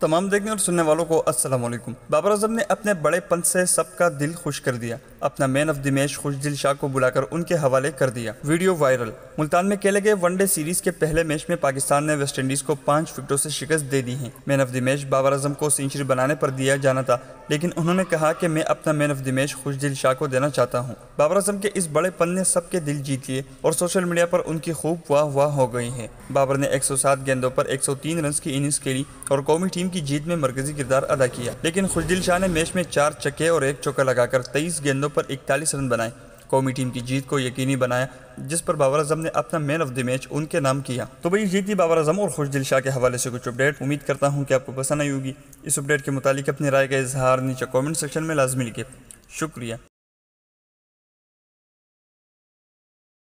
तमाम देखने और सुनने वालों को अस्सलाम वालेकुम बाबर अजम ने अपने बड़ेपन से सबका दिल खुश कर दिया अपना मैन ऑफ द मैच दिल शाह को बुलाकर उनके हवाले कर दिया वीडियो वायरल मुल्तान में खेले गए वनडे सीरीज के पहले मैच में पाकिस्तान ने वेस्टइंडीज को पांच विकेटों से शिकस्त दे दी है man of the match Babar Azam को सेंचुरी बनाने पर दिया जाना था लेकिन उन्होंने कहा कि मैं अपना man of the match Khushdil Shah को देना चाहता हूँ बाबर अजम के इस बड़े पन ने सबके दिल जीत लिए और सोशल मीडिया पर उनकी खूब वाह वाह हो गई है बाबर ने 107 गेंदों पर 103 रन की इनिंग्स खेली और कौमी टीम की जीत में मरकजी किरदार अदा किया लेकिन खुशदिल शाह ने मैच में चार चक्के और एक चौका लगाकर तेईस गेंदों पर इकतालीस रन बनाए कौमी टीम की जीत को यकीनी बनाया जिस पर बाबर अजम ने अपना मैन ऑफ द मैच उनके नाम किया तो भाई जीत बाबर अजम और खुशदिल शाह के हवाले से कुछ अपडेट उम्मीद करता हूँ कि आपको पसंद आई होगी इस अपडेट के मुतालिक अपनी राय का इजहार नीचे कॉमेंट सेक्शन में लाजमी लिखे शुक्रिया